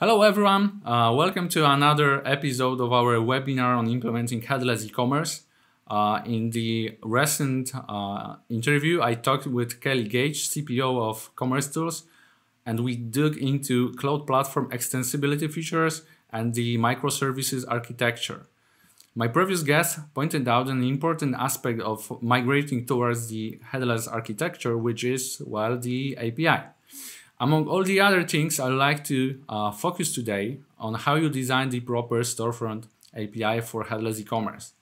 Hello everyone, uh, welcome to another episode of our webinar on implementing headless e-commerce. Uh, in the recent uh, interview, I talked with Kelly Gage, CPO of Commerce Tools, and we dug into cloud platform extensibility features and the microservices architecture. My previous guest pointed out an important aspect of migrating towards the headless architecture, which is, well, the API. Among all the other things, I'd like to uh, focus today on how you design the proper storefront API for headless e-commerce.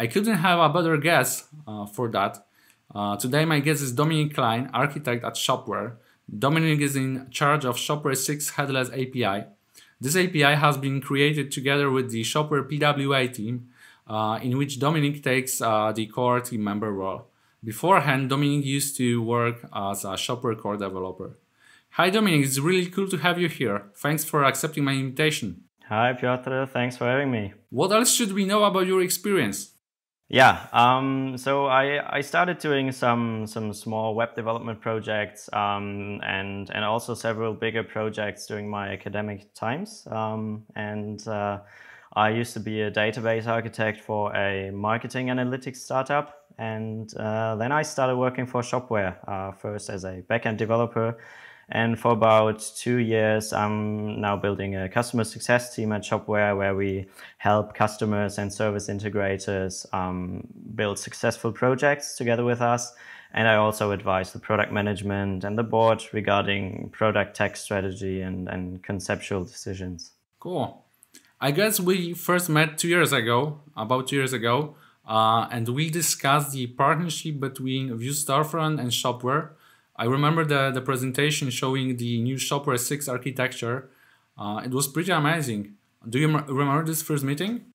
I couldn't have a better guest uh, for that. Uh, today, my guest is Dominic Klein, architect at Shopware. Dominic is in charge of Shopware 6 Headless API. This API has been created together with the Shopware PWA team uh, in which Dominic takes uh, the core team member role. Beforehand, Dominic used to work as a Shopware core developer. Hi Dominic, it's really cool to have you here. Thanks for accepting my invitation. Hi Piotr, thanks for having me. What else should we know about your experience? Yeah, um, so I, I started doing some some small web development projects um, and and also several bigger projects during my academic times um, and. Uh, I used to be a database architect for a marketing analytics startup. And uh, then I started working for Shopware, uh, first as a backend developer. And for about two years, I'm now building a customer success team at Shopware where we help customers and service integrators um, build successful projects together with us. And I also advise the product management and the board regarding product tech strategy and, and conceptual decisions. Cool. I guess we first met two years ago, about two years ago, uh, and we discussed the partnership between Vue Storefront and Shopware. I remember the, the presentation showing the new Shopware 6 architecture. Uh, it was pretty amazing. Do you remember this first meeting?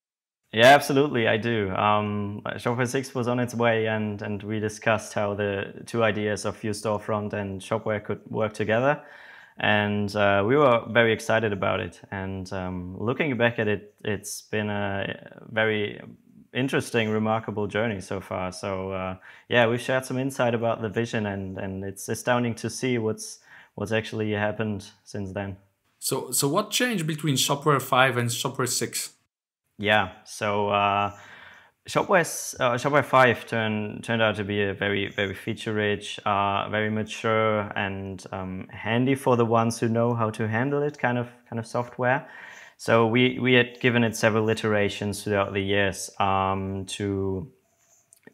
Yeah, absolutely, I do. Um, Shopware 6 was on its way, and, and we discussed how the two ideas of Vue Storefront and Shopware could work together and uh, we were very excited about it. And um, looking back at it, it's been a very interesting, remarkable journey so far. So uh, yeah, we shared some insight about the vision, and and it's astounding to see what's what's actually happened since then. So so what changed between Shopware five and Shopware six? Yeah, so. Uh, ShopWare, uh, Shopware 5 turned, turned out to be a very, very feature-rich, uh, very mature and um, handy for the ones who know how to handle it kind of, kind of software. So we, we had given it several iterations throughout the years um, to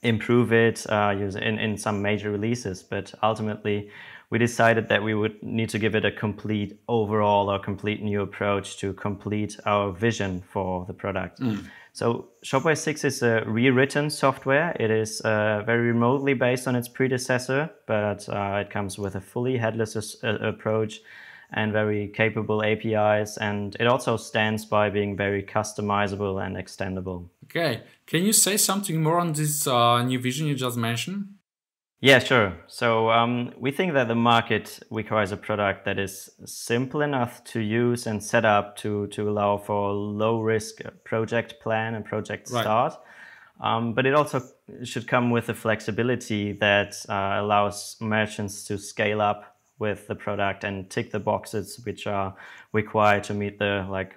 improve it uh, in, in some major releases. But ultimately, we decided that we would need to give it a complete overall or complete new approach to complete our vision for the product. Mm. So Shopware 6 is a rewritten software. It is uh, very remotely based on its predecessor, but uh, it comes with a fully headless uh, approach and very capable APIs. And it also stands by being very customizable and extendable. Okay. Can you say something more on this uh, new vision you just mentioned? Yeah, sure. So um, we think that the market requires a product that is simple enough to use and set up to, to allow for low risk project plan and project right. start. Um, but it also should come with the flexibility that uh, allows merchants to scale up with the product and tick the boxes which are required to meet the like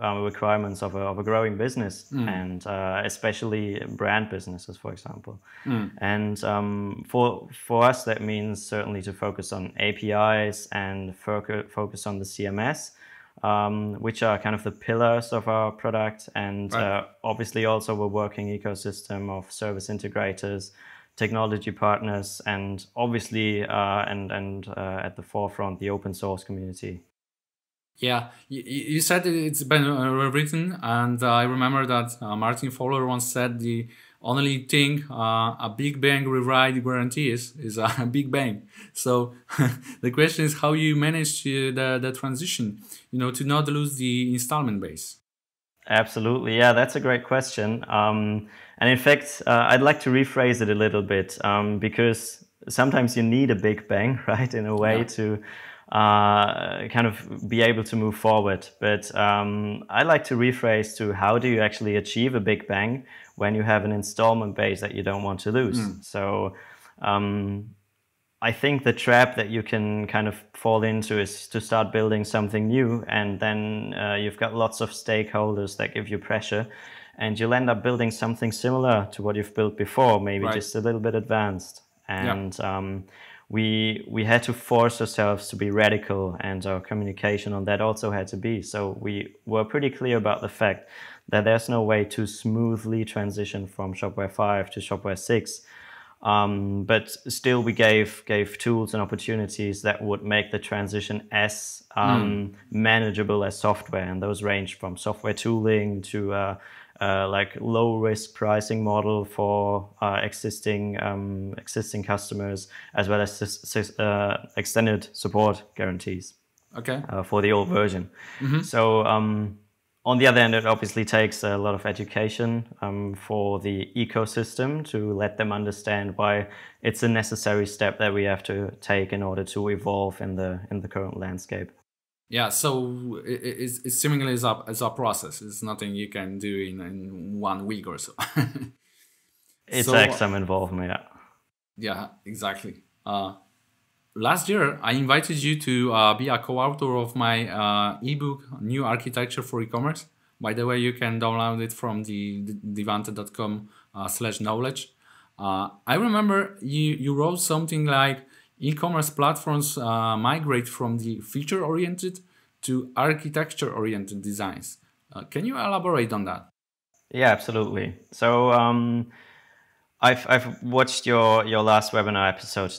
um, requirements of a, of a growing business mm. and uh, especially brand businesses, for example. Mm. And um, for, for us, that means certainly to focus on APIs and focus on the CMS. Um, which are kind of the pillars of our product, and right. uh, obviously also a working ecosystem of service integrators, technology partners, and obviously uh, and and uh, at the forefront the open source community. Yeah, you, said it's been rewritten, uh, and I remember that uh, Martin Fowler once said the only thing uh, a Big Bang rewrite guarantees is a Big Bang. So the question is how you manage the, the transition, you know, to not lose the installment base. Absolutely, yeah, that's a great question. Um, and in fact, uh, I'd like to rephrase it a little bit um, because sometimes you need a Big Bang, right, in a way yeah. to uh, kind of be able to move forward. But um, I like to rephrase to how do you actually achieve a big bang when you have an installment base that you don't want to lose? Mm. So um, I think the trap that you can kind of fall into is to start building something new, and then uh, you've got lots of stakeholders that give you pressure. And you'll end up building something similar to what you've built before, maybe right. just a little bit advanced. And yeah. um, we we had to force ourselves to be radical and our communication on that also had to be so we were pretty clear about the fact that there's no way to smoothly transition from shopware 5 to shopware 6 um, but still we gave gave tools and opportunities that would make the transition as hmm. um, mm. manageable as software and those range from software tooling to uh, uh, like low risk pricing model for uh, existing um, existing customers, as well as uh, extended support guarantees. Okay. Uh, for the old version. Mm -hmm. So. Um, on the other end, it obviously takes a lot of education um, for the ecosystem to let them understand why it's a necessary step that we have to take in order to evolve in the in the current landscape yeah so it's, it's seemingly is a, is a process it's nothing you can do in, in one week or so It's so, takes some involvement yeah yeah exactly uh, last year i invited you to uh, be a co-author of my uh, ebook new architecture for e-commerce by the way you can download it from the, the devante.com uh, slash knowledge uh, i remember you, you wrote something like e-commerce platforms uh, migrate from the feature-oriented to architecture-oriented designs. Uh, can you elaborate on that? Yeah, absolutely. So um, I've I've watched your your last webinar episode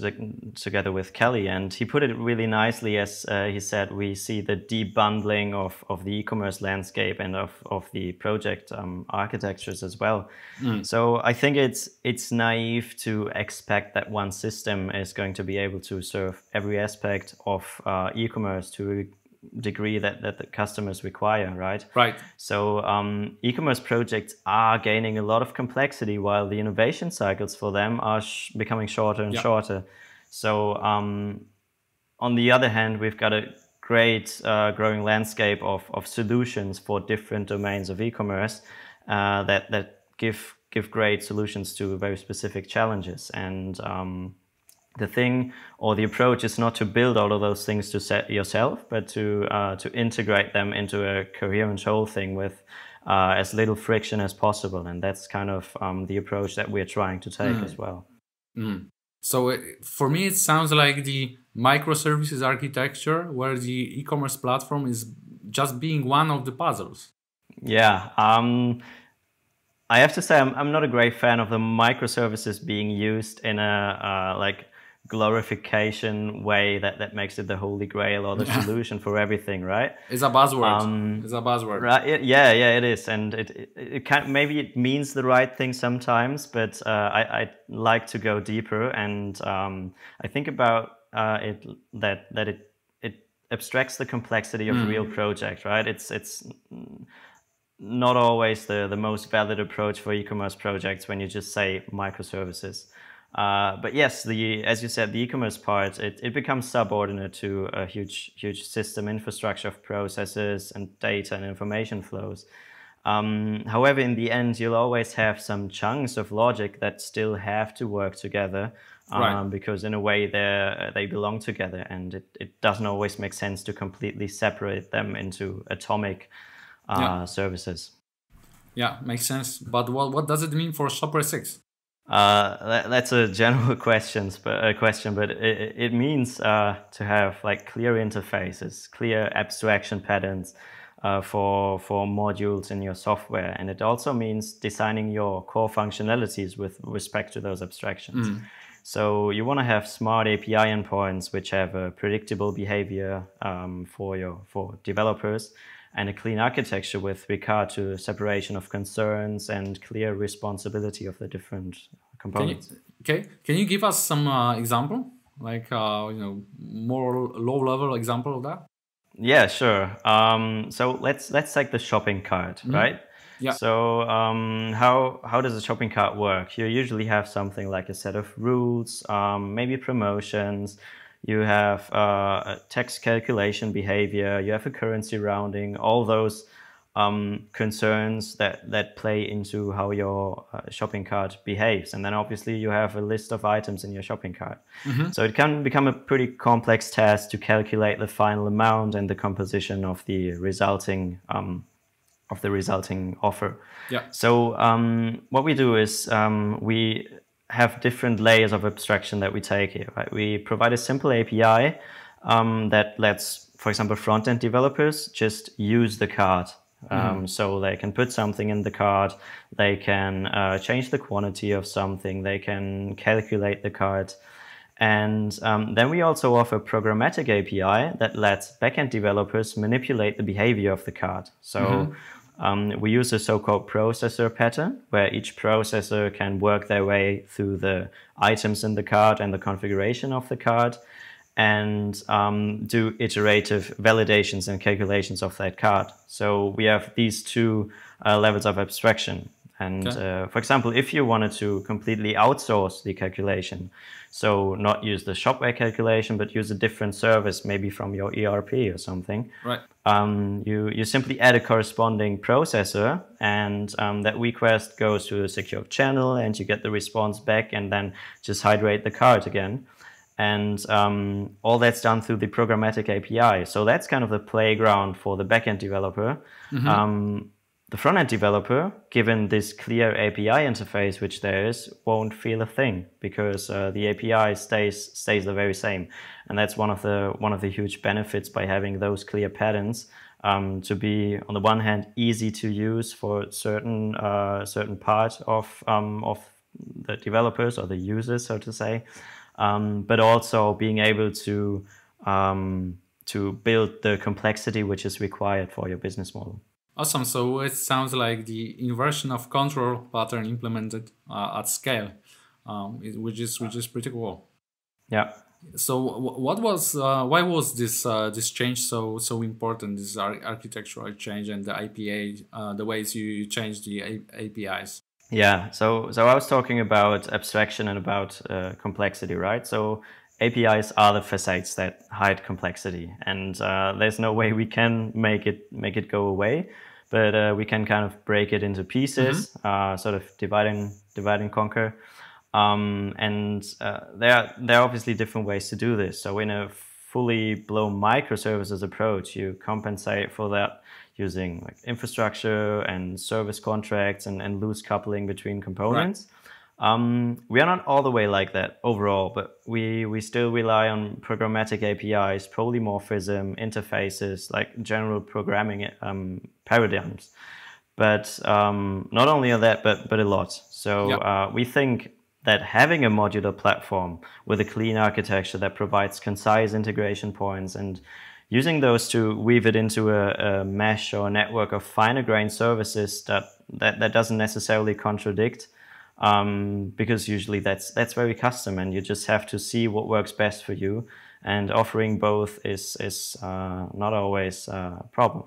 together with Kelly, and he put it really nicely as uh, he said we see the debundling of of the e-commerce landscape and of of the project um, architectures as well. Mm. So I think it's it's naive to expect that one system is going to be able to serve every aspect of uh, e-commerce to degree that, that the customers require, right? Right. So um, e-commerce projects are gaining a lot of complexity while the innovation cycles for them are sh becoming shorter and shorter. So um, on the other hand, we've got a great uh, growing landscape of, of solutions for different domains of e-commerce uh, that, that give, give great solutions to very specific challenges. And um, the thing or the approach is not to build all of those things to set yourself, but to uh, to integrate them into a coherent whole thing with uh, as little friction as possible, and that's kind of um, the approach that we're trying to take mm. as hmm. well. Mm. So it, uh, for me, it sounds like the microservices architecture, where the e-commerce platform is just being one of the puzzles. Yeah. Um, I have to say, I'm, I'm, not a great fan of the microservices being used in a uh, like glorification way that that makes it the holy grail or the solution for everything right it's a buzzword um, it's a buzzword right yeah yeah it is and it it, it can maybe it means the right thing sometimes but uh, i i like to go deeper and um, i think about uh, it that that it it abstracts the complexity of mm. real project right it's it's not always the the most valid approach for e-commerce projects when you just say microservices uh, but yes, the as you said, the e-commerce part it, it becomes subordinate to a huge huge system infrastructure of processes and data and information flows. Um, however, in the end, you'll always have some chunks of logic that still have to work together um, right. because in a way they they belong together, and it, it doesn't always make sense to completely separate them into atomic uh, yeah. services. Yeah, makes sense. But what what does it mean for Shopper Six? Uh, that, that's a general uh, question, but, a question, but it, it means uh, to have like clear interfaces, clear abstraction patterns uh, for, for modules in your software. And it also means designing your core functionalities with respect to those abstractions. Mm. So you want to have smart API endpoints which have a predictable behavior um, for your for developers, and a clean architecture with regard to separation of concerns and clear responsibility of the different components. Can you, okay, can you give us some uh, example, like uh, you know, more low level example of that? Yeah, sure. Um, so let's let's take the shopping cart, mm-hmm. right? Yeah. So um, how how does a shopping cart work? You usually have something like a set of rules, um, maybe promotions, you have uh, a tax calculation behavior, you have a currency rounding, all those um, concerns that, that play into how your uh, shopping cart behaves. And then obviously you have a list of items in your shopping cart. Mm-hmm. So it can become a pretty complex task to calculate the final amount and the composition of the resulting um, of the resulting offer. Yeah. So um, what we do is um, we have different layers of abstraction that we take here. Right? We provide a simple API um, that lets, for example, front-end developers just use the card. Um, mm So they can put something in the card, they can uh, change the quantity of something, they can calculate the card. And um, then we also offer programmatic API that lets backend developers manipulate the behavior of the card. So mm -hmm. Um, we use a so-called processor pattern where each processor can work their way through the items in the card and the configuration of the card and um, do iterative validations and calculations of that card. So we have these two uh, levels of abstraction. And okay. uh, for example, if you wanted to completely outsource the calculation, so not use the Shopware calculation, but use a different service, maybe from your ERP or something, right? Um, you you simply add a corresponding processor, and um, that request goes to a secure channel, and you get the response back, and then just hydrate the card again. And um, all that's done through the programmatic API. So that's kind of the playground for the backend developer. Mm -hmm the front-end developer, given this clear API interface which there is, won't feel a thing because uh, the API stays stays the very same, and that's one of the one of the huge benefits by having those clear patterns um, to be on the one hand easy to use for certain uh, certain part of um, of the developers or the users, so to say, um, but also being able to um, to build the complexity which is required for your business model. Awesome. So it sounds like the inversion of control pattern implemented uh, at scale, um, which is which is pretty cool. Yeah. So what was uh, why was this uh, this change so so important? This ar architectural change and the IPA, uh, the ways you change the APIs. Yeah. So so I was talking about abstraction and about uh, complexity, right? So APIs are the facades that hide complexity, and uh, there's no way we can make it make it go away but uh, we can kind of break it into pieces, mm -hmm. uh, sort of divide and divide and conquer. Um, and uh, there are, there are obviously different ways to do this. So in a fully blown microservices approach, you compensate for that using like infrastructure and service contracts and, and loose coupling between components. Right. Um, we are not all the way like that overall, but we, we still rely on programmatic APIs, polymorphism, interfaces, like general programming um, paradigms. But um, not only on that, but, but a lot. So yep. uh, we think that having a modular platform with a clean architecture that provides concise integration points and using those to weave it into a, a mesh or a network of finer grained services that, that, that doesn't necessarily contradict um, because usually that's that's very custom, and you just have to see what works best for you. And offering both is is uh, not always uh, a problem.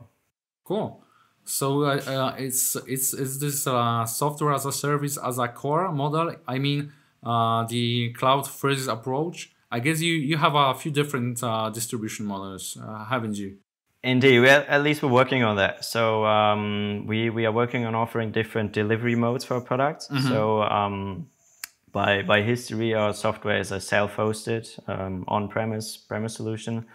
Cool. So uh, uh, it's it's is this uh, software as a service as a core model? I mean, uh, the cloud first approach. I guess you you have a few different distribution models, haven't you? Indeed, we're, at least we're working on that. So um, we we are working on offering different delivery modes for our products. Mm -hmm. So um, by by history, our software is a self-hosted um, on-premise premise solution.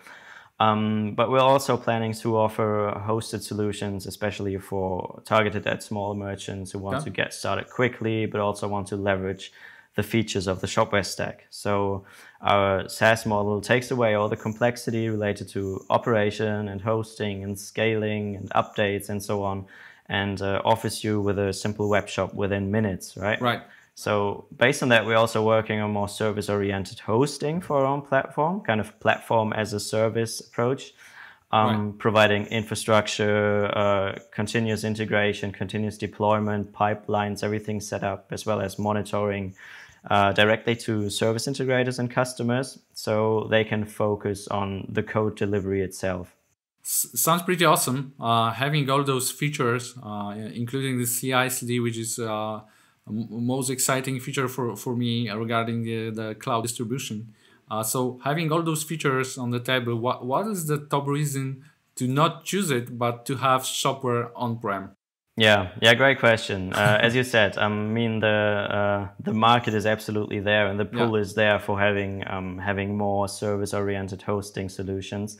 Um, but we're also planning to offer hosted solutions, especially for targeted at small merchants who want yeah. to get started quickly, but also want to leverage the features of the Shopware stack. So our SaaS model takes away all the complexity related to operation and hosting and scaling and updates and so on, and uh, offers you with a simple web shop within minutes, right? Right. So based on that, we're also working on more service-oriented hosting for our own platform, kind of platform as a service approach, um, right. providing infrastructure, uh, continuous integration, continuous deployment, pipelines, everything set up, as well as monitoring uh, directly to service integrators and customers so they can focus on the code delivery itself. S- sounds pretty awesome. Uh, having all those features, uh, including the CI CD, which is uh, most exciting feature for, for me regarding the, the cloud distribution. Uh, so, having all those features on the table, what, what is the top reason to not choose it but to have software on prem? Yeah, yeah, great question. Uh, as you said, I mean the uh, the market is absolutely there, and the pool yeah. is there for having um, having more service oriented hosting solutions.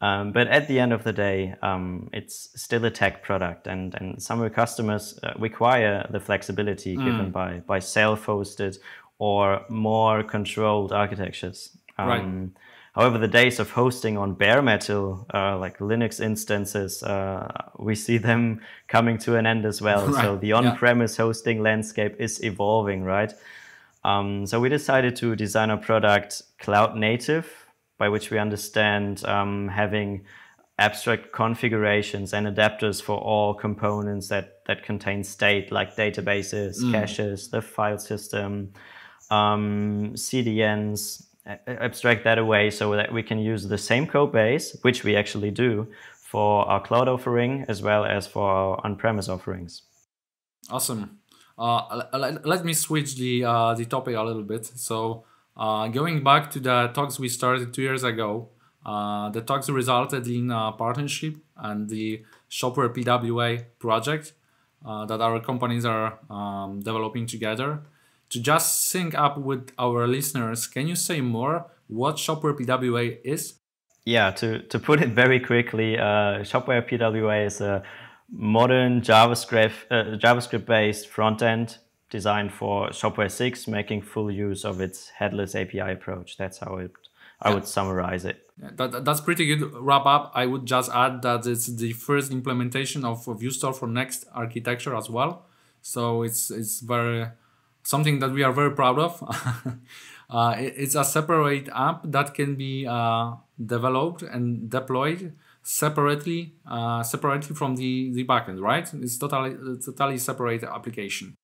Um, but at the end of the day, um, it's still a tech product, and and some of the customers uh, require the flexibility mm. given by by self hosted or more controlled architectures. right um, However, the days of hosting on bare metal, uh, like Linux instances, uh, we see them coming to an end as well. Right. So the on-premise yeah. hosting landscape is evolving, right? Um, so we decided to design a product cloud native, by which we understand um, having abstract configurations and adapters for all components that, that contain state, like databases, mm. caches, the file system, um, CDNs, abstract that away so that we can use the same code base, which we actually do, for our cloud offering as well as for our on-premise offerings. Awesome. Uh, let me switch the uh, the topic a little bit. So uh, going back to the talks we started two years ago, uh, the talks resulted in a partnership and the Shopware PWA project uh, that our companies are um, developing together. To just sync up with our listeners, can you say more what Shopware PWA is? Yeah, to, to put it very quickly, uh, Shopware PWA is a modern JavaScript uh, JavaScript based front end designed for Shopware 6, making full use of its headless API approach. That's how it, I yeah. would summarize it. That, that's pretty good wrap up. I would just add that it's the first implementation of Store for Next architecture as well. So it's it's very something that we are very proud of. uh, it's a separate app that can be uh, developed and deployed separately, uh, separately from the, the backend, right? It's totally totally separate application.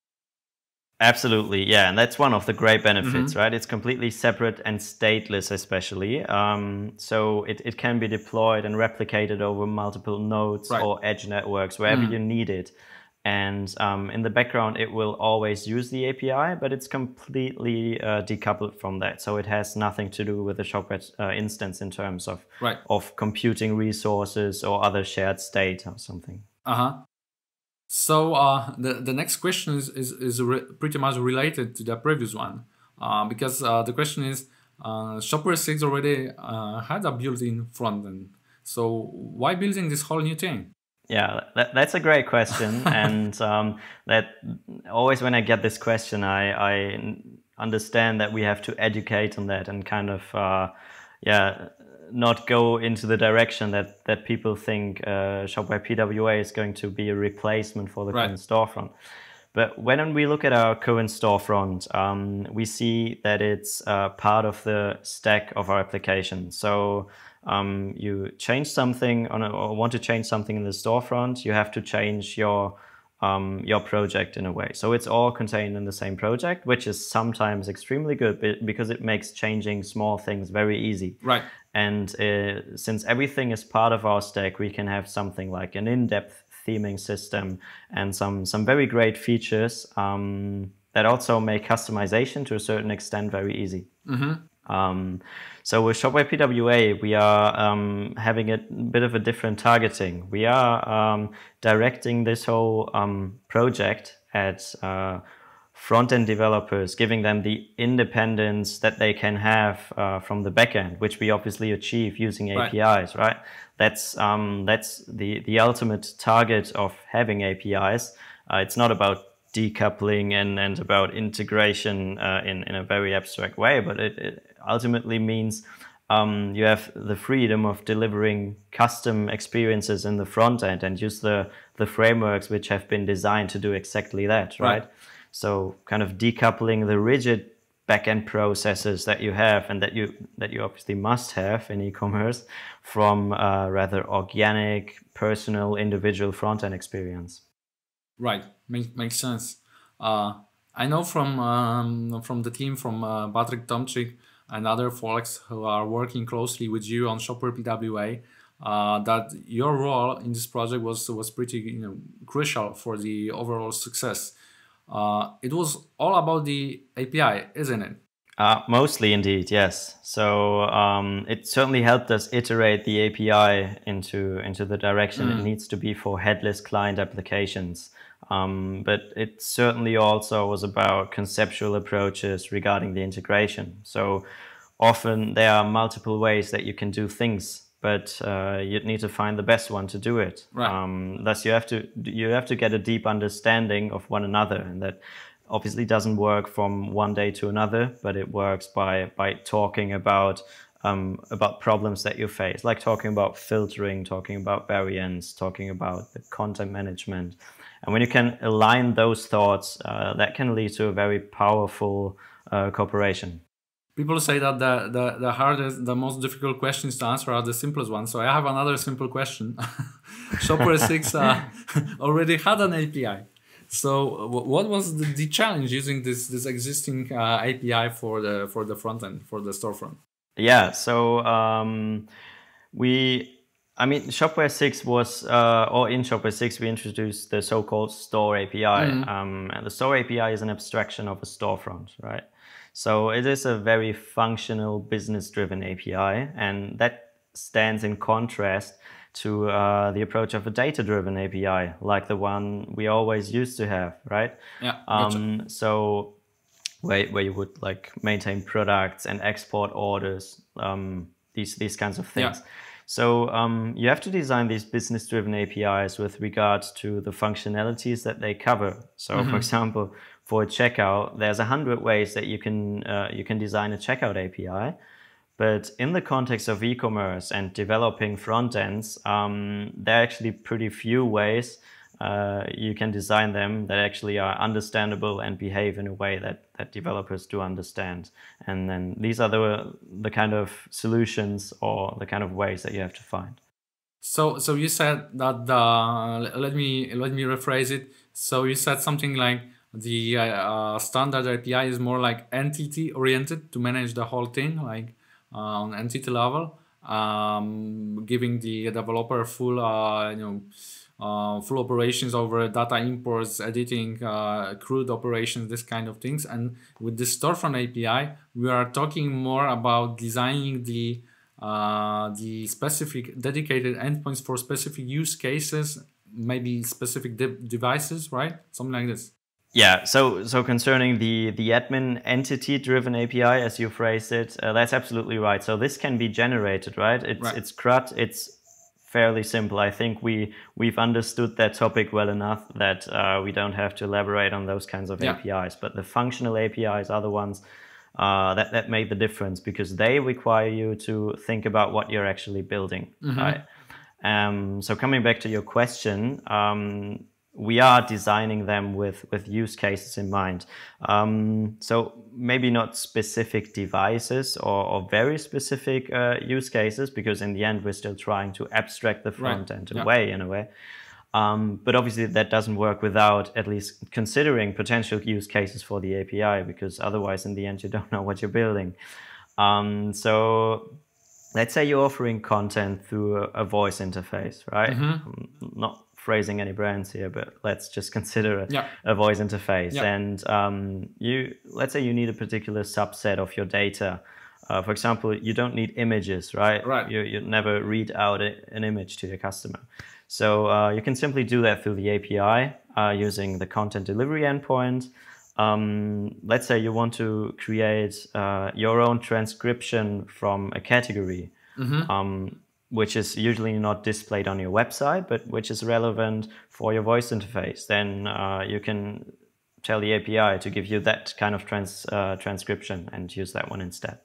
Absolutely, yeah, and that's one of the great mm-hmm. benefits, mm -hmm. right? It's completely separate and stateless, especially. Um, so it, it can be deployed and replicated over multiple nodes right. or edge networks wherever mm. you need it. And um, in the background, it will always use the API, but it's completely uh, decoupled from that. So it has nothing to do with the Shopware uh, instance in terms of right. of computing resources or other shared state or something. Uh huh. So uh, the the next question is is, is pretty much related to the previous one, uh, because uh, the question is uh, six already uh, had a built-in front end. So why building this whole new thing? Yeah, that, that's a great question, and um, that always when I get this question, I, I, understand that we have to educate on that and kind of, uh, yeah, not go into the direction that that people think uh, PWA is going to be a replacement for the right. current storefront. But when we look at our current storefront, um, we see that it's uh, part of the stack of our application. So um, you change something on a, or want to change something in the storefront, you have to change your um, your project in a way. So it's all contained in the same project, which is sometimes extremely good because it makes changing small things very easy. Right. And uh, since everything is part of our stack, we can have something like an in-depth theming system and some some very great features um, that also make customization to a certain extent very easy. Mm -hmm. Um, so with Shopware PWA, we are um, having a bit of a different targeting. We are um, directing this whole um, project at uh, front-end developers, giving them the independence that they can have uh, from the backend, which we obviously achieve using right. APIs, right? That's, um, that's the, the ultimate target of having APIs. Uh, it's not about decoupling and, and about integration uh, in, in a very abstract way, but it, it, ultimately means um, you have the freedom of delivering custom experiences in the front end and use the, the frameworks which have been designed to do exactly that, right? right. So kind of decoupling the rigid backend processes that you have and that you that you obviously must have in e-commerce from a uh, rather organic, personal, individual front-end experience. Right, makes makes sense. Uh, I know from um, from the team from uh, Patrick Tomczyk, and other folks who are working closely with you on Shopper PWA uh, that your role in this project was was pretty you know, crucial for the overall success. Uh, it was all about the API, isn't it? Uh, mostly, indeed, yes. So um, it certainly helped us iterate the API into into the direction mm. it needs to be for headless client applications. Um, but it certainly also was about conceptual approaches regarding the integration. So often there are multiple ways that you can do things, but uh, you'd need to find the best one to do it. Right. Um, thus, you have to you have to get a deep understanding of one another, and that obviously doesn't work from one day to another, but it works by by talking about um, about problems that you face, like talking about filtering, talking about variance, talking about the content management. And when you can align those thoughts, uh, that can lead to a very powerful uh, cooperation. People say that the, the, the hardest, the most difficult questions to answer are the simplest ones. So I have another simple question. Shopware 6 uh, already had an API. So what was the, the challenge using this, this existing uh, API for the, for the front end, for the storefront? Yeah, so um, we I mean, Shopware 6 was, uh, or in Shopware 6, we introduced the so-called store API. Mm -hmm. um, and the store API is an abstraction of a storefront, right? So it is a very functional, business-driven API, and that stands in contrast to uh, the approach of a data-driven API, like the one we always used to have, right? Yeah. Gotcha. Um, so where where you would like maintain products and export orders, um, these these kinds of things. Yeah. So um, you have to design these business-driven APIs with regards to the functionalities that they cover. So, mm-hmm. for example, for a checkout, there's a hundred ways that you can uh, you can design a checkout API. But in the context of e-commerce and developing front ends, um, there are actually pretty few ways uh, you can design them that actually are understandable and behave in a way that, that developers do understand. And then these are the, the kind of solutions or the kind of ways that you have to find. So, so you said that the let me let me rephrase it. So you said something like the uh, standard API is more like entity oriented to manage the whole thing, like uh, on entity level, um, giving the developer full uh, you know uh, full operations over data imports, editing, uh, crude operations, this kind of things. And with the storefront API, we are talking more about designing the uh, the specific dedicated endpoints for specific use cases, maybe specific de devices, right? Something like this. Yeah. So so concerning the the admin entity driven API, as you phrased it, uh, that's absolutely right. So this can be generated, right? It's right. it's CRUD. It's fairly simple. I think we we've understood that topic well enough that uh, we don't have to elaborate on those kinds of yeah. APIs. But the functional APIs are the ones uh, that that make the difference because they require you to think about what you're actually building. Mm -hmm. Right. Um, so coming back to your question, um, we are designing them with, with use cases in mind. Um, so maybe not specific devices or, or very specific uh, use cases, because in the end, we're still trying to abstract the front right. end away yeah. in a way. Um, but obviously that doesn't work without at least considering potential use cases for the API, because otherwise in the end, you don't know what you're building. Um, so let's say you're offering content through a, a voice interface, right? Mm -hmm. Not phrasing any brands here, but let's just consider a, yeah. a voice interface. Yeah. And um, you, let's say you need a particular subset of your data. Uh, for example, you don't need images, right? Right. You, you never read out a, an image to your customer. So uh, you can simply do that through the API uh, using the content delivery endpoint. Um, let's say you want to create uh, your own transcription from a category. Mm -hmm. um, which is usually not displayed on your website, but which is relevant for your voice interface, then uh, you can tell the API to give you that kind of trans, uh, transcription and use that one instead.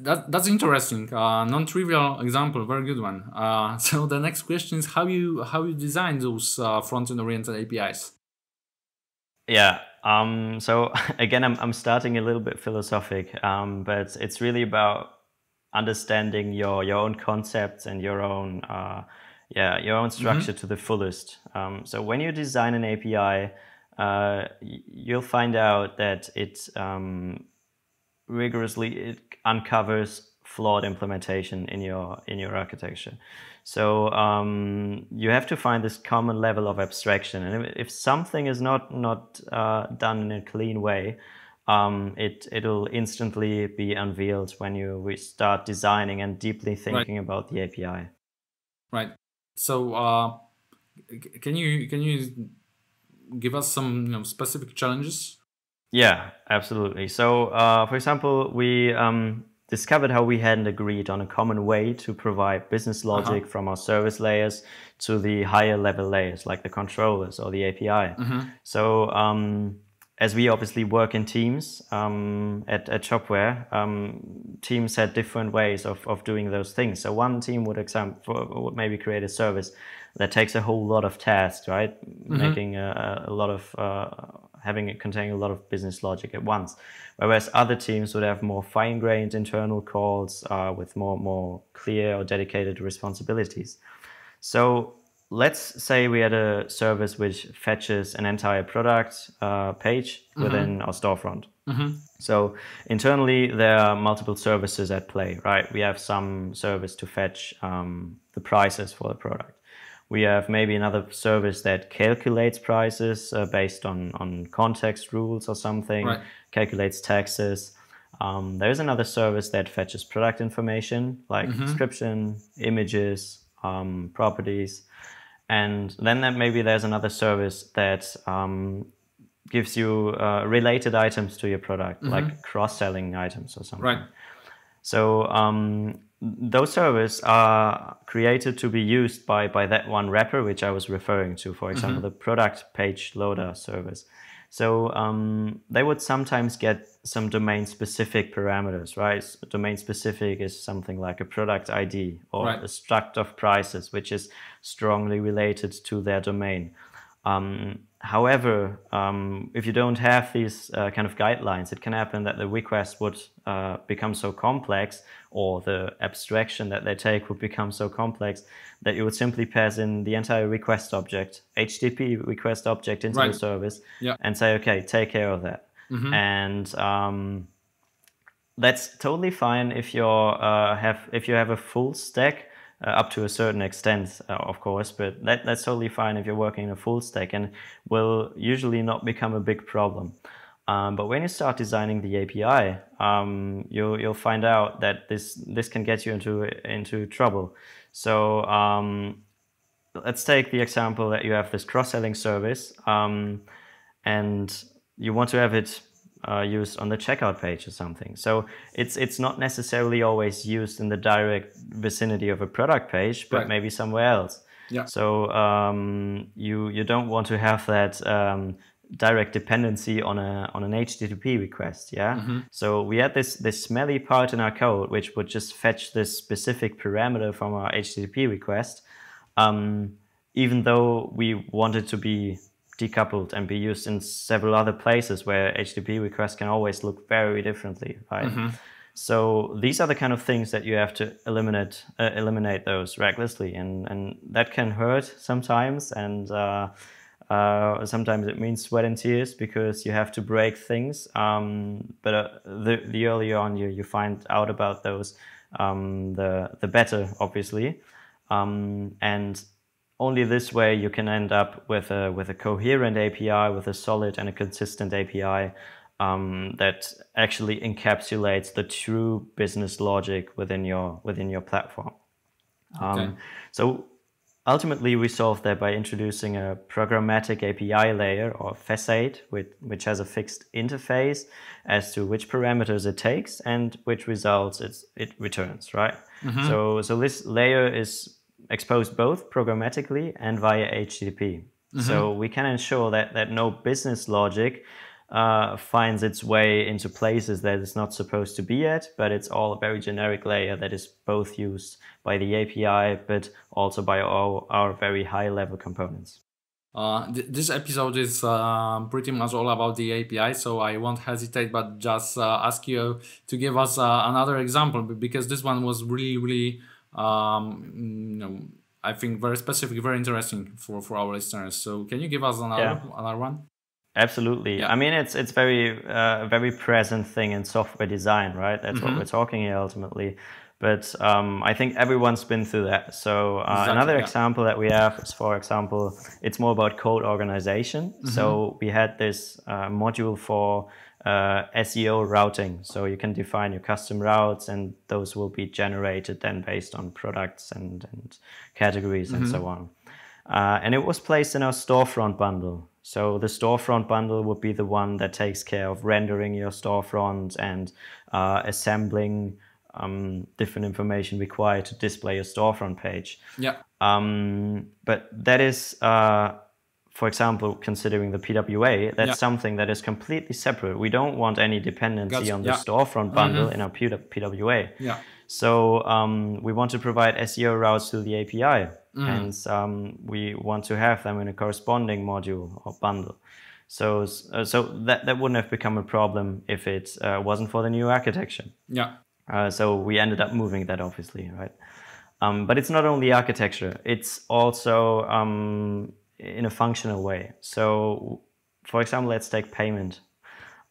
That, that's interesting. Uh, non-trivial example, very good one. Uh, so the next question is how you how you design those uh, front-end oriented APIs. Yeah. Um, so again, I'm I'm starting a little bit philosophic, um, but it's really about understanding your your own concepts and your own uh, yeah your own mm-hmm. structure mm -hmm. to the fullest. Um, so when you design an API, uh, you'll find out that it um, rigorously it uncovers flawed implementation in your in your architecture. So um, you have to find this common level of abstraction, and if, if something is not not uh, done in a clean way um, it it'll instantly be unveiled when you start designing and deeply thinking right. about the API. Right. So uh, can you can you give us some you know, specific challenges? Yeah, absolutely. So uh, for example, we um, discovered how we hadn't agreed on a common way to provide business uh-huh. logic uh -huh. from our service layers to the higher level layers like the controllers or the API. Mm-hmm. So um, as we obviously work in teams um, at, at Shopware, um, teams had different ways of, of doing those things. So one team would example would maybe create a service that takes a whole lot of tasks, right? Mm -hmm. Making a, a, lot of uh, having it containing a lot of business logic at once. Whereas other teams would have more fine-grained internal calls uh, with more more clear or dedicated responsibilities. So let's say we had a service which fetches an entire product uh, page mm-hmm. within our storefront. Mm-hmm. So internally, there are multiple services at play, right? We have some service to fetch um, the prices for the product. We have maybe another service that calculates prices uh, based on, on context rules or something, right. calculates taxes. Um, there is another service that fetches product information like mm-hmm. description, images, um, properties. And then that maybe there's another service that um, gives you uh, related items to your product, mm -hmm. like cross-selling items or something. Right. So um, those services are created to be used by by that one wrapper which I was referring to. For example, mm -hmm. the product page loader service. So um, they would sometimes get some domain specific parameters, right? domain specific is something like a product ID or right. a struct of prices, which is strongly related to their domain. Um, however, um, if you don't have these uh, kind of guidelines, it can happen that the request would uh, become so complex or the abstraction that they take would become so complex that you would simply pass in the entire request object, HTTP request object into right. the service and say, okay, take care of that mm-hmm. and um, that's totally fine if you uh, have if you have a full stack. Uh, up to a certain extent, uh, of course, but that, that's totally fine if you're working in a full stack and will usually not become a big problem. Um, but when you start designing the API, um, you'll, you'll find out that this, this can get you into, into trouble. So um, let's take the example that you have this cross-selling service um, and you want to have it uh, used on the checkout page or something. So it's it's not necessarily always used in the direct vicinity of a product page, but right. maybe somewhere else. Yeah. So um, you you don't want to have that um, direct dependency on a on an HTTP request. Yeah. Mm-hmm. So we had this this smelly part in our code which would just fetch this specific parameter from our HTTP request. Um, even though we wanted to be decoupled and be used in several other places where HTTP requests can always look very differently, right? Mm -hmm. So these are the kind of things that you have to eliminate uh, eliminate those recklessly, and and that can hurt sometimes, and uh, uh, sometimes it means sweat and tears because you have to break things. Um, but uh, the, the earlier on you, you find out about those, um, the, the better, obviously. Um, and only this way you can end up with a, with a coherent API, with a solid and a consistent API um, that actually encapsulates the true business logic within your within your platform. Um, okay. Um, so ultimately, we solved that by introducing a programmatic API layer or facade, which, which has a fixed interface as to which parameters it takes and which results it returns. Right. Mm -hmm. So so this layer is Exposed both programmatically and via HTTP. Mm -hmm. So we can ensure that, that no business logic uh, finds its way into places that it's not supposed to be at, but it's all a very generic layer that is both used by the API, but also by all our very high level components. Uh, th this episode is uh, pretty much all about the API, so I won't hesitate but just uh, ask you to give us uh, another example because this one was really, really um, you mm, know, I think very specific, very interesting for, for our listeners. So can you give us another yeah. another one? Absolutely. Yeah. I mean, it's it's very uh, very present thing in software design, right? That's mm-hmm. what we're talking here ultimately. But um, I think everyone's been through that. So uh, exactly, another yeah. example that we have is, for example, it's more about code organization. Mm-hmm. So we had this uh, module for uh, SEO routing. So you can define your custom routes and those will be generated then based on products and, and categories mm -hmm. and mm-hmm. so on. Uh, and it was placed in our storefront bundle. So the storefront bundle would be the one that takes care of rendering your storefront and uh, assembling um, different information required to display your storefront page. Yeah. Um, but that is uh, for example, considering the PWA, that's yeah. something that is completely separate. We don't want any dependency gotcha. on the yeah. storefront mm-hmm. bundle mm -hmm. in our PWA. Yeah. So um, we want to provide SEO routes to the API, mm. and um, we want to have them in a corresponding module or bundle. So uh, so that that wouldn't have become a problem if it uh, wasn't for the new architecture. Yeah. Uh, so we ended up moving that obviously, right? Um, but it's not only architecture; it's also um, in a functional way. So, for example, let's take payment.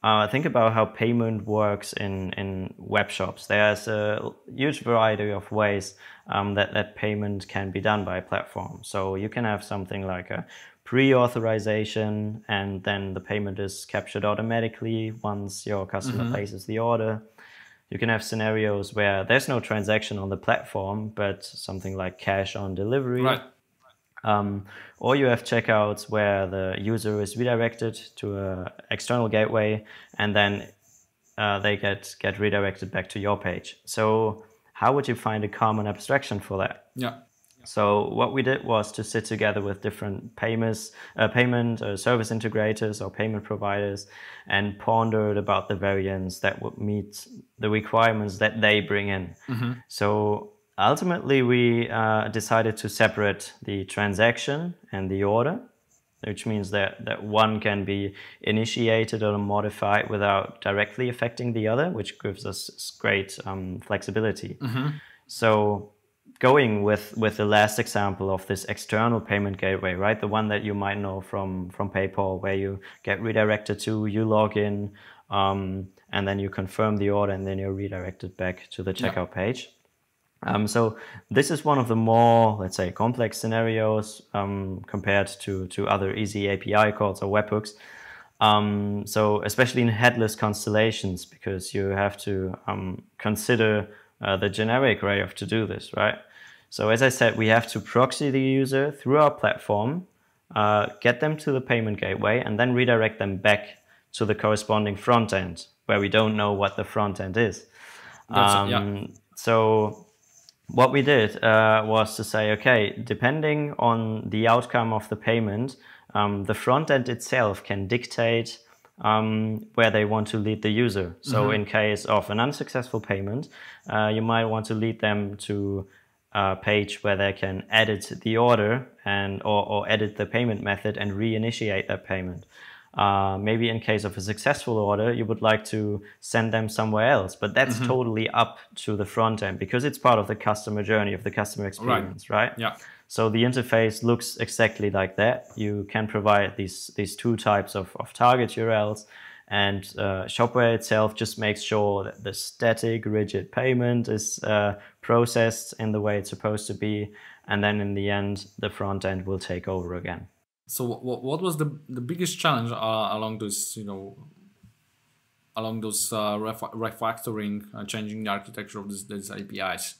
Uh, think about how payment works in, in web shops. There's a huge variety of ways um, that, that payment can be done by a platform. So you can have something like a pre-authorization and then the payment is captured automatically once your customer mm -hmm. places the order. You can have scenarios where there's no transaction on the platform, but something like cash on delivery. Right um, or you have checkouts where the user is redirected to an external gateway and then uh, they get, get redirected back to your page. So how would you find a common abstraction for that? Yeah. So what we did was to sit together with different payments, uh, payment uh, service integrators or payment providers and pondered about the variants that would meet the requirements that they bring in. Mm -hmm. So ultimately, we uh, decided to separate the transaction and the order, which means that, that one can be initiated or modified without directly affecting the other, which gives us great um, flexibility. Mm -hmm. So going with, with the last example of this external payment gateway, right? The one that you might know from, from PayPal, where you get redirected to, you log in, um, and then you confirm the order, and then you're redirected back to the checkout yeah. page um, so this is one of the more, let's say, complex scenarios um, compared to, to other easy API calls or webhooks. Um, so especially in headless constellations, because you have to um, consider uh, the generic way of to do this, right? So as I said, we have to proxy the user through our platform, uh, get them to the payment gateway, and then redirect them back to the corresponding front end, where we don't know what the front end is. yeah. Um, so what we did uh, was to say, okay, depending on the outcome of the payment, um, the front end itself can dictate um, where they want to lead the user. So mm -hmm. in case of an unsuccessful payment, uh, you might want to lead them to a page where they can edit the order and or, or edit the payment method and reinitiate that payment uh, maybe in case of a successful order, you would like to send them somewhere else. But that's mm -hmm. totally up to the front end because it's part of the customer journey, of the customer experience, right? right? Yeah. So the interface looks exactly like that. You can provide these, these two types of, of target URLs and uh, Shopware itself just makes sure that the static rigid payment is uh, processed in the way it's supposed to be. And then in the end, the front end will take over again. So what, what was the, the biggest challenge uh, along this, you know, along those uh, ref refactoring, uh, changing the architecture of these, APIs?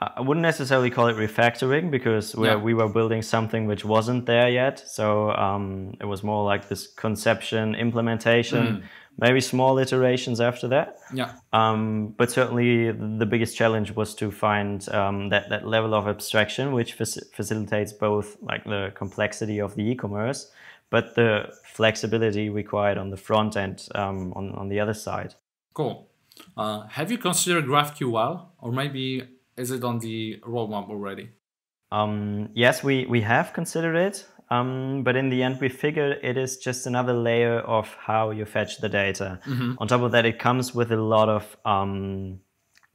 Uh, I wouldn't necessarily call it refactoring because we, yeah. we were building something which wasn't there yet. So um, it was more like this conception implementation. Mm maybe small iterations after that. Yeah. Um, but certainly the biggest challenge was to find um, that, that level of abstraction, which fac facilitates both like the complexity of the e-commerce, but the flexibility required on the front end um, on, on the other side. Cool. Uh, have you considered GraphQL or maybe is it on the roadmap already? Um, yes, we, we have considered it. Um, but in the end, we figure it is just another layer of how you fetch the data. Mm-hmm. On top of that, it comes with a lot of um,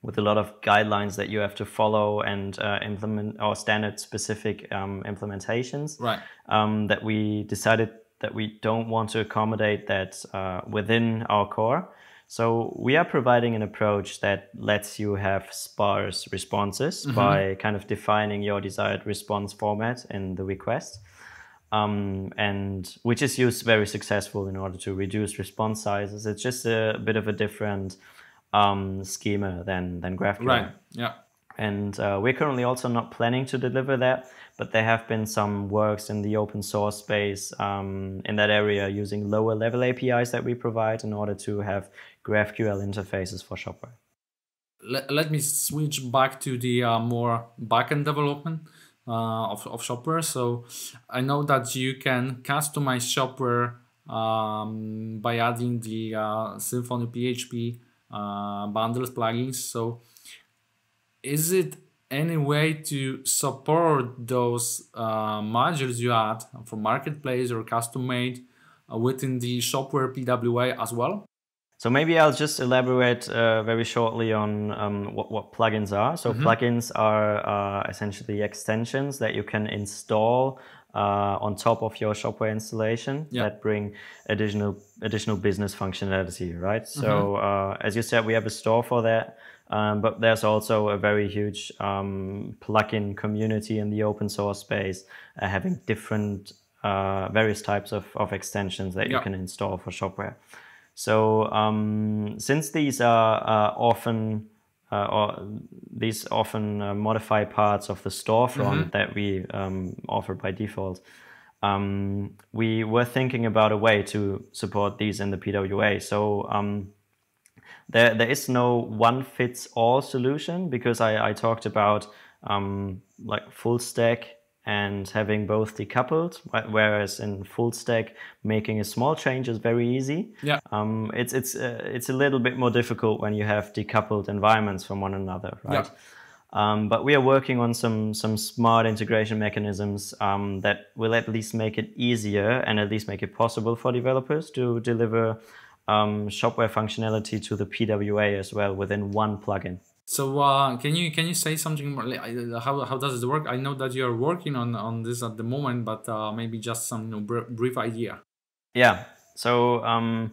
with a lot of guidelines that you have to follow and uh, implement or standard specific um, implementations. Right. Um, that we decided that we don't want to accommodate that uh, within our core. So we are providing an approach that lets you have sparse responses mm-hmm. by kind of defining your desired response format in the request um, and which is used very successful in order to reduce response sizes. It's just a bit of a different um, schema than than GraphQL. Right. Yeah. And uh, we're currently also not planning to deliver that, but there have been some works in the open source space um, in that area using lower level APIs that we provide in order to have GraphQL interfaces for Shopware. Let, let me switch back to the uh, more backend development. Uh, of, of shopware. So I know that you can customize shopware um, by adding the uh, Symfony PHP uh, bundles plugins. So is it any way to support those uh, modules you add from marketplace or custom made uh, within the shopware PWA as well? So maybe I'll just elaborate uh, very shortly on um, what, what, plugins are. So mm -hmm. plugins are uh, essentially extensions that you can install uh, on top of your Shopware installation yeah. that bring additional additional business functionality, right? So mm -hmm. as you said, we have a store for that. Um, but there's also a very huge um, plugin community in the open source space uh, having different uh, various types of, of extensions that yeah. you can install for Shopware. So um, since these are uh, often uh, or these often uh, modify parts of the storefront mm-hmm. that we um, offer by default, um, we were thinking about a way to support these in the PWA. So um, there, there is no one fits all solution because I, I talked about um, like full stack and having both decoupled. Whereas in full stack, making a small change is very easy. Yeah. Um, it's it's uh, it's a little bit more difficult when you have decoupled environments from one another, right? Yeah. Um, but we are working on some some smart integration mechanisms um, that will at least make it easier and at least make it possible for developers to deliver um, shopware functionality to the PWA as well within one plugin. So uh, can you can you say something more? Uh, how how does it work? I know that you are working on on this at the moment, but uh, maybe just some you know, br brief idea. Yeah. So um,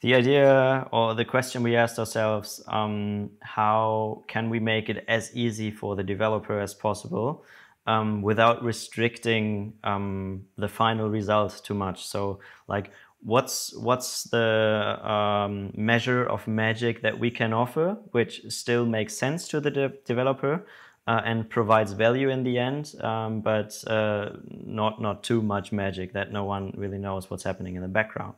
the idea or the question we asked ourselves: um, How can we make it as easy for the developer as possible? Um, without restricting um, the final result too much. So, like, what's what's the um, measure of magic that we can offer, which still makes sense to the de developer uh, and provides value in the end, um, but uh, not not too much magic that no one really knows what's happening in the background.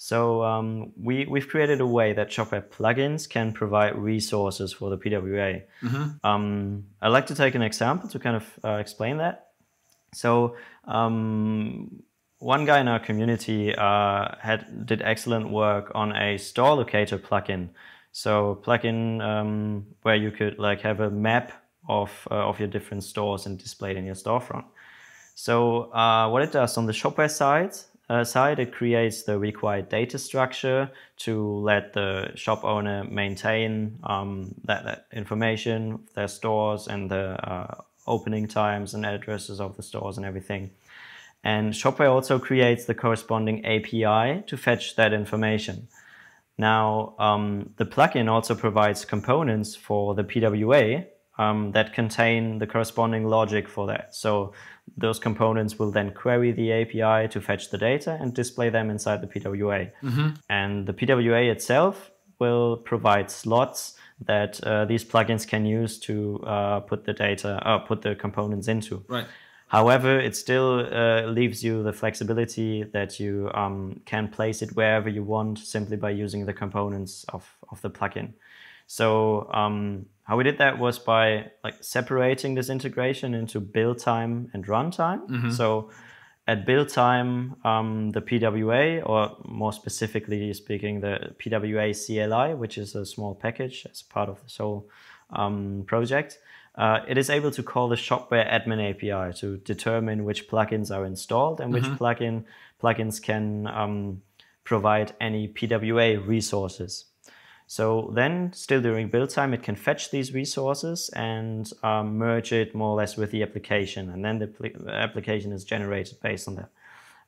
So um, we we've created a way that Shopware plugins can provide resources for the PWA. Mm -hmm. Um, I'd like to take an example to kind of uh, explain that. So um, one guy in our community uh, had did excellent work on a store locator plugin. So plugin um, where you could like have a map of uh, of your different stores and displayed in your storefront. So uh, what it does on the Shopware side uh, side it creates the required data structure to let the shop owner maintain um, that, that information, their stores and the uh, opening times and addresses of the stores and everything. And Shopware also creates the corresponding API to fetch that information. Now, um, the plugin also provides components for the PWA um, that contain the corresponding logic for that. So those components will then query the API to fetch the data and display them inside the PWA. Mm -hmm. And the PWA itself will provide slots that uh, these plugins can use to uh, put the data, uh, put the components into. Right. However, it still uh, leaves you the flexibility that you um, can place it wherever you want simply by using the components of, of the plugin. So um, how we did that was by like separating this integration into build time and runtime. Mm -hmm. So at build time, um, the PWA, or more specifically speaking, the PWA CLI, which is a small package as part of this whole um, project, uh, it is able to call the Shopware Admin API to determine which plugins are installed and which mm-hmm. plugin plugins can um, provide any PWA resources. So then, still during build time, it can fetch these resources and um, merge it more or less with the application, and then the pl- application is generated based on that.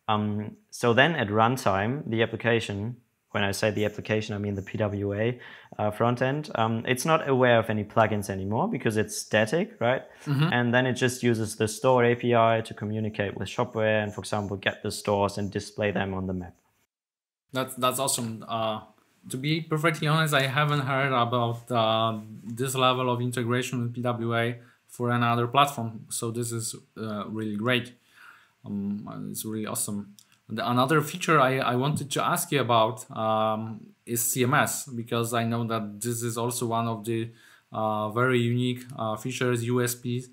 Um, so then, at runtime, the application when I say the application, I mean the PWA uh, front end. Um, it's not aware of any plugins anymore because it's static, right? Mm-hmm. And then it just uses the store API to communicate with Shopware and, for example, get the stores and display them on the map. That's that's awesome. Uh, to be perfectly honest, I haven't heard about uh, this level of integration with PWA for another platform. So this is uh, really great. Um, it's really awesome another feature I, I wanted to ask you about um, is CMS, because I know that this is also one of the uh, very unique uh, features, USPs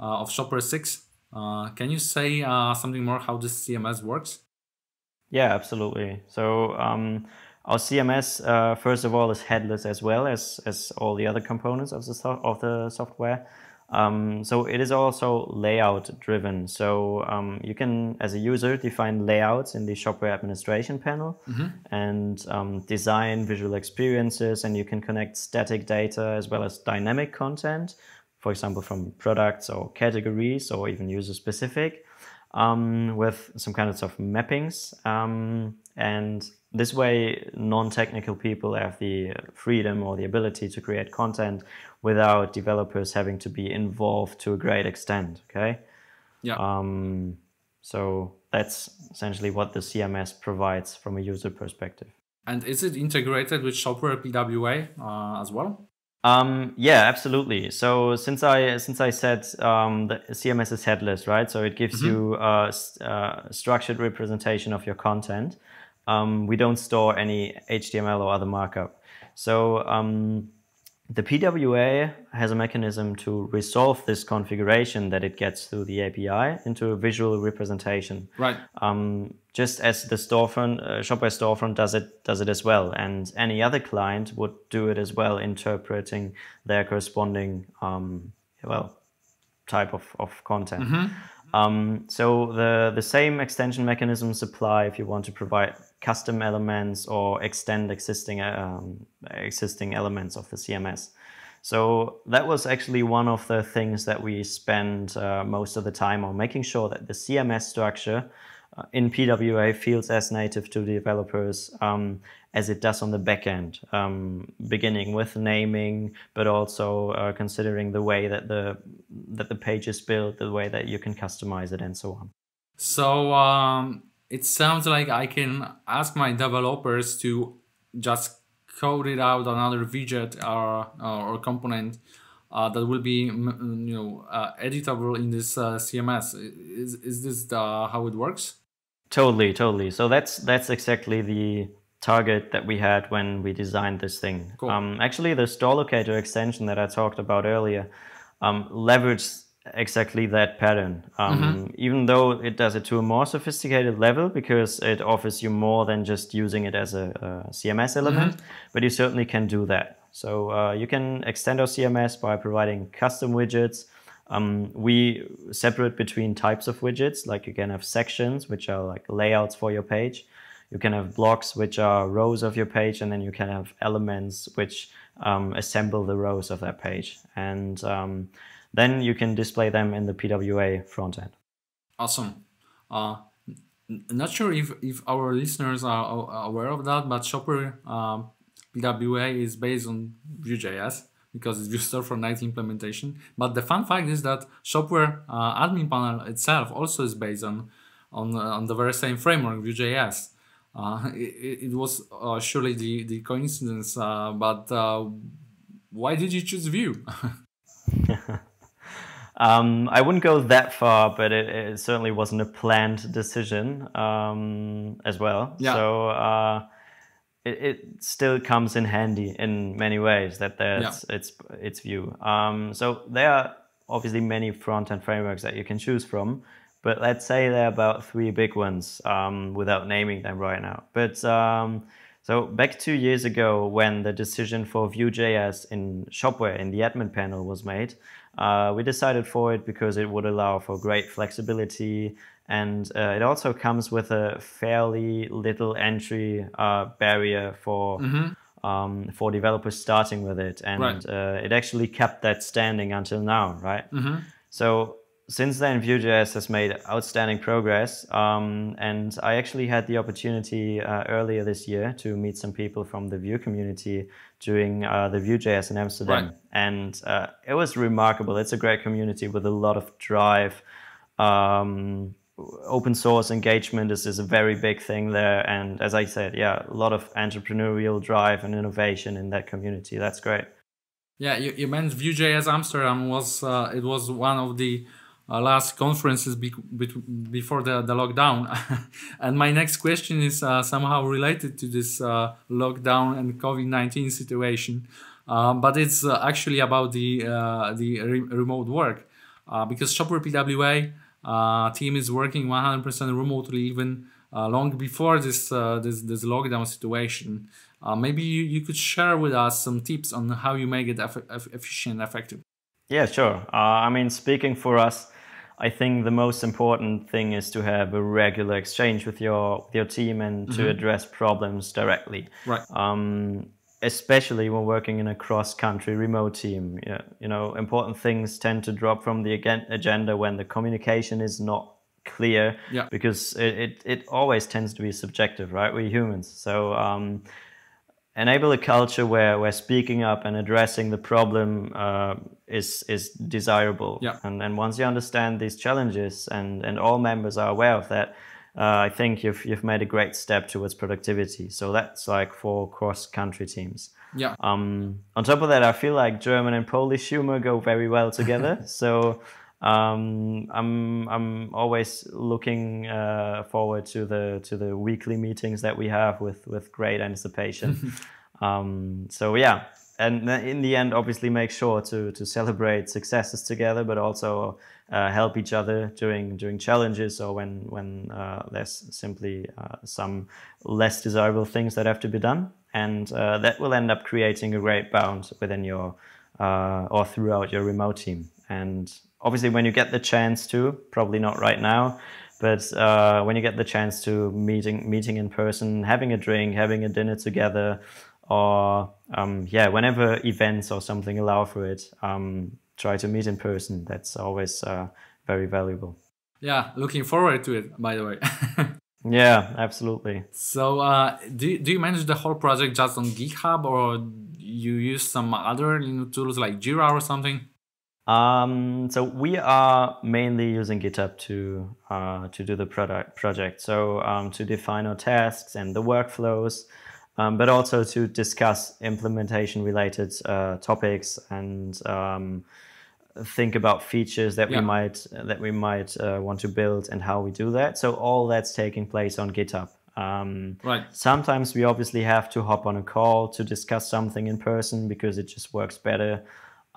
uh, of Shopper 6. Uh, can you say uh, something more how this CMS works? Yeah, absolutely. So um, our CMS, uh, first of all, is headless as well as, as all the other components of the, so of the software. Um, so it is also layout driven. So um, you can, as a user, define layouts in the Shopware administration panel mm-hmm. and um, design visual experiences. And you can connect static data as well as dynamic content, for example, from products or categories or even user specific, um, with some kinds of mappings. Um, and this way, non-technical people have the freedom or the ability to create content without developers having to be involved to a great extent. Okay. Yeah. Um, so that's essentially what the CMS provides from a user perspective. And is it integrated with Shopware PWA uh, as well? Um, yeah, absolutely. So since I since I said um, the CMS is headless, right? So it gives mm -hmm. you a, uh, a uh, structured representation of your content um, we don't store any HTML or other markup. So um, the PWA has a mechanism to resolve this configuration that it gets through the API into a visual representation. Right. Um, just as the storefront, uh, Shopware storefront does it, does it as well, and any other client would do it as well, interpreting their corresponding um, well type of, of content. Mm -hmm. Um, so the, the same extension mechanisms apply if you want to provide custom elements or extend existing uh, um, existing elements of the CMS. So that was actually one of the things that we spend uh, most of the time on making sure that the CMS structure uh, in PWA feels as native to developers um, as it does on the backend, um, beginning with naming, but also uh, considering the way that the that the page is built, the way that you can customize it, and so on. So um, it sounds like I can ask my developers to just code it out another widget or, or component uh, that will be you know uh, editable in this uh, CMS. Is is this the, how it works? Totally, totally. So that's that's exactly the target that we had when we designed this thing. Cool. Um, actually, the store locator extension that I talked about earlier um, leveraged exactly that pattern. Um, mm-hmm. Even though it does it to a more sophisticated level because it offers you more than just using it as a, a CMS element, mm-hmm. but you certainly can do that. So uh, you can extend our CMS by providing custom widgets. Um, we separate between types of widgets, like you can have sections, which are like layouts for your page. You can have blocks, which are rows of your page, and then you can have elements, which um, assemble the rows of that page. And um, then you can display them in the PWA front end. Awesome. Uh, not sure if, if our listeners are aware of that, but Shopper uh, um, PWA is based on Vue.js because it's Vue for Night implementation. But the fun fact is that Shopware uh, admin panel itself also is based on on, uh, on the very same framework, Vue.js. Uh, it, it, was uh, surely the, the coincidence, uh, but why did you choose Vue? Um, I wouldn't go that far, but it, it certainly wasn't a planned decision um, as well. Yeah. So uh, it, it, still comes in handy in many ways that that's yeah. its its view. Um, so there are obviously many front end frameworks that you can choose from, but let's say there are about three big ones um, without naming them right now. But um, so back two years ago, when the decision for Vue.js in Shopware in the admin panel was made. Uh, we decided for it because it would allow for great flexibility and uh, it also comes with a fairly little entry uh, barrier for mm-hmm. um, for developers starting with it and right. Uh, it actually kept that standing until now right mm-hmm. so since then Vue.js has made outstanding progress um, and I actually had the opportunity uh, earlier this year to meet some people from the Vue community doing uh, the Vue.js in Amsterdam, right. and uh, it was remarkable. It's a great community with a lot of drive. Um, open source engagement is, is a very big thing there, and as I said, yeah, a lot of entrepreneurial drive and innovation in that community. That's great. Yeah, you, you mentioned Vue.js Amsterdam was uh, it was one of the uh, last conferences be, be, before the, the lockdown. and my next question is uh, somehow related to this uh, lockdown and COVID 19 situation, uh, but it's uh, actually about the, uh, the re remote work because Shopper PWA team is working 100% remotely even long before this, this, this, lockdown situation. maybe you, you, could share with us some tips on how you make it eff efficient and effective. Yeah, sure. I mean, speaking for us, I think the most important thing is to have a regular exchange with your with your team and mm-hmm. to address problems directly. Right. Um, especially when working in a cross-country remote team, yeah, you know, important things tend to drop from the agenda when the communication is not clear. Yeah. Because it, it, it always tends to be subjective, right? We're humans, so. Um, enable a culture where where speaking up and addressing the problem uh, is is desirable. Yeah. And and once you understand these challenges and and all members are aware of that, uh, I think you've you've made a great step towards productivity. So that's like for cross country teams. Yeah. Um, on top of that, I feel like German and Polish humor go very well together. so um, I'm I'm always looking uh, forward to the to the weekly meetings that we have with with great anticipation. um, so yeah, and in the end, obviously, make sure to to celebrate successes together, but also uh, help each other during during challenges or when when uh, there's simply uh, some less desirable things that have to be done, and uh, that will end up creating a great bond within your uh, or throughout your remote team and obviously when you get the chance to, probably not right now, but uh, when you get the chance to meeting meeting in person, having a drink, having a dinner together, or um, yeah, whenever events or something allow for it, um, try to meet in person. That's always uh, very valuable. Yeah, looking forward to it. By the way. yeah, absolutely. So, uh, do do you manage the whole project just on GitHub, or you use some other you know, tools like Jira or something? Um, so we are mainly using GitHub to uh, to do the product project. So um, to define our tasks and the workflows, um, but also to discuss implementation related uh, topics and um, think about features that yeah. we might that we might uh, want to build and how we do that. So all that's taking place on GitHub. Um, right. Sometimes we obviously have to hop on a call to discuss something in person because it just works better.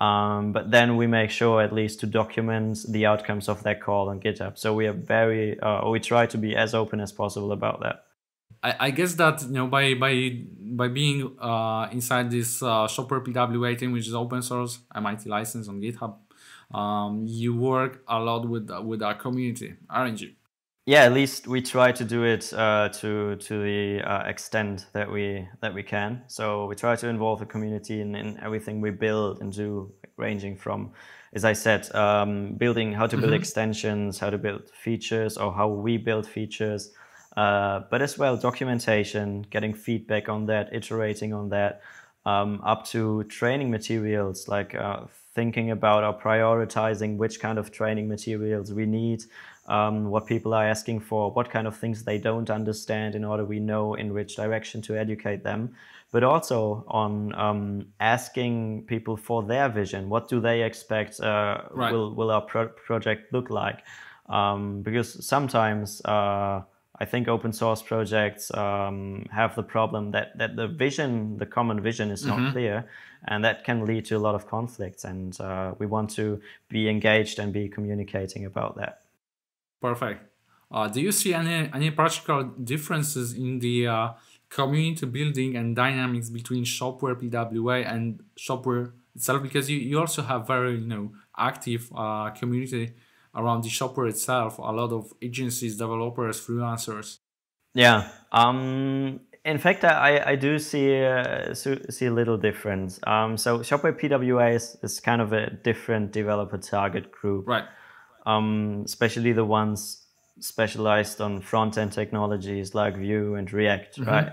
Um, but then we make sure at least to document the outcomes of that call on GitHub. So we are very, uh, we try to be as open as possible about that. I, I guess that you know by by by being uh, inside this uh, Shopper PWA team, which is open source MIT license on GitHub, um, you work a lot with with our community, aren't you? yeah, at least we try to do it uh, to to the uh, extent that we that we can. So we try to involve the community in, in everything we build and do, ranging from, as I said, um, building how to build mm-hmm. extensions, how to build features, or how we build features, uh, but as well documentation, getting feedback on that, iterating on that, um, up to training materials like uh, thinking about or prioritizing which kind of training materials we need, um, what people are asking for, what kind of things they don't understand in order we know in which direction to educate them, but also on um, asking people for their vision. What do they expect uh, right. will, will our pro project look like? Um, because sometimes uh, I think open source projects um, have the problem that, that the vision, the common vision, is not mm-hmm. clear, and that can lead to a lot of conflicts. And uh, we want to be engaged and be communicating about that. Perfect. Uh, do you see any any particular differences in the uh, community building and dynamics between Shopware PWA and Shopware itself? Because you, you also have very you know active uh, community around the software itself a lot of agencies developers freelancers yeah um in fact i i do see uh, see a little difference um so shopware pwa is, is kind of a different developer target group right um especially the ones specialized on front-end technologies like vue and react mm -hmm. right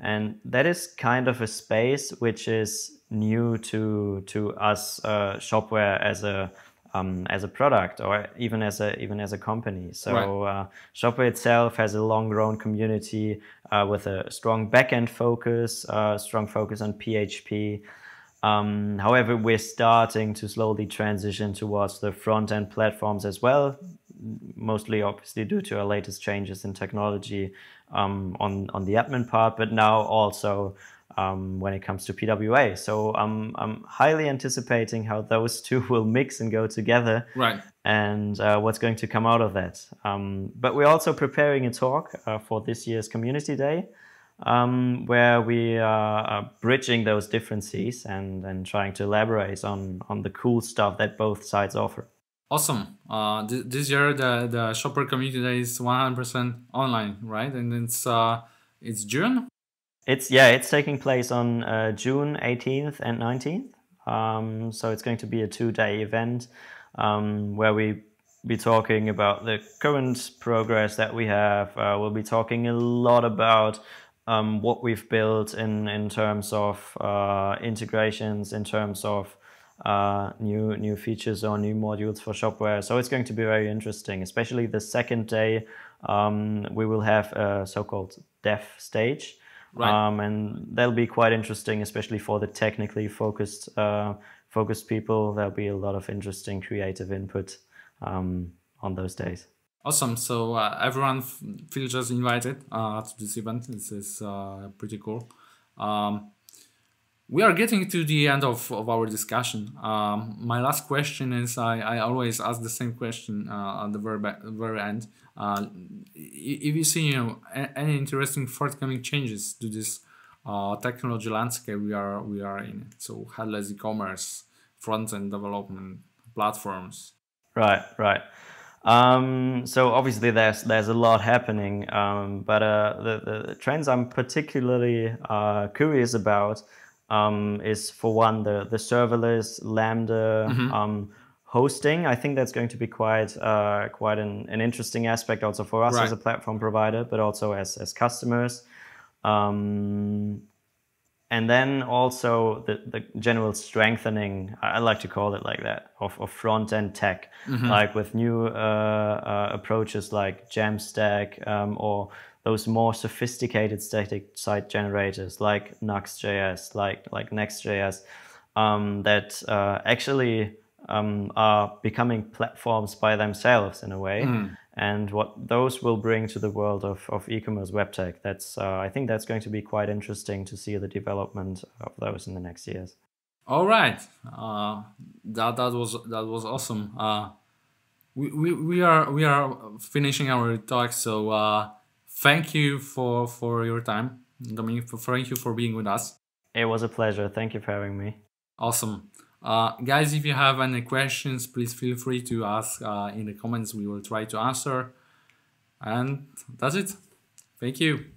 and that is kind of a space which is new to to us uh, shopware as a um, as a product or even as a even as a company. So right. uh, Shopware itself has a long-grown community uh, with a strong backend focus, uh, strong focus on PHP. Um, however, we're starting to slowly transition towards the front-end platforms as well, mostly obviously due to our latest changes in technology um, on on the admin part, but now also um, when it comes to PWA. So I'm, I'm highly anticipating how those two will mix and go together. Right. And uh, what's going to come out of that. Um, but we're also preparing a talk uh, for this year's Community Day. Um, where we are, bridging those differences and, and trying to elaborate on, on the cool stuff that both sides offer. Awesome. Uh, th- this year, the, the shopper community day is 100% online, right? And it's, uh, it's June? It's yeah, it's taking place on uh, June 18th and 19th. Um, so it's going to be a two-day event um, where we be talking about the current progress that we have. Uh, we'll be talking a lot about um, what we've built in in terms of uh, integrations, in terms of uh, new new features or new modules for Shopware. So it's going to be very interesting, especially the second day. Um, we will have a so-called dev stage Right. Um, and that'll be quite interesting, especially for the technically focused uh, focused people. There'll be a lot of interesting creative input um, on those days. Awesome! So uh, everyone feel just invited uh, to this event. This is uh, pretty cool. Um, we are getting to the end of, of our discussion. Um, my last question is: I, I always ask the same question uh, at the very very end. Uh, if you see you know any interesting forthcoming changes to this uh, technology landscape we are we are in, so headless e-commerce, front end development platforms. Right, right. Um, so obviously there's there's a lot happening, um, but uh, the, the trends I'm particularly uh, curious about um, is for one the the serverless Lambda. Mm -hmm hosting. I think that's going to be quite uh, quite an, an, interesting aspect also for us right. as a platform provider, but also as as customers. Um, and then also the, the general strengthening, I like to call it like that, of, of front end tech, mm-hmm. like with new uh, uh, approaches like Jamstack um, or those more sophisticated static site generators like Nuxt.js, like like Next.js, um, that uh, actually um, are becoming platforms by themselves in a way. Mm. And what those will bring to the world of, of e-commerce web tech. That's uh, I think that's going to be quite interesting to see the development of those in the next years. All right, uh, that that was that was awesome. Uh, we, we, we are we are finishing our talk, so uh, thank you for for your time, Dominic. Thank you for being with us. It was a pleasure. Thank you for having me. Awesome. Uh, guys, if you have any questions, please feel free to ask uh, in the comments. We will try to answer. And that's it. Thank you.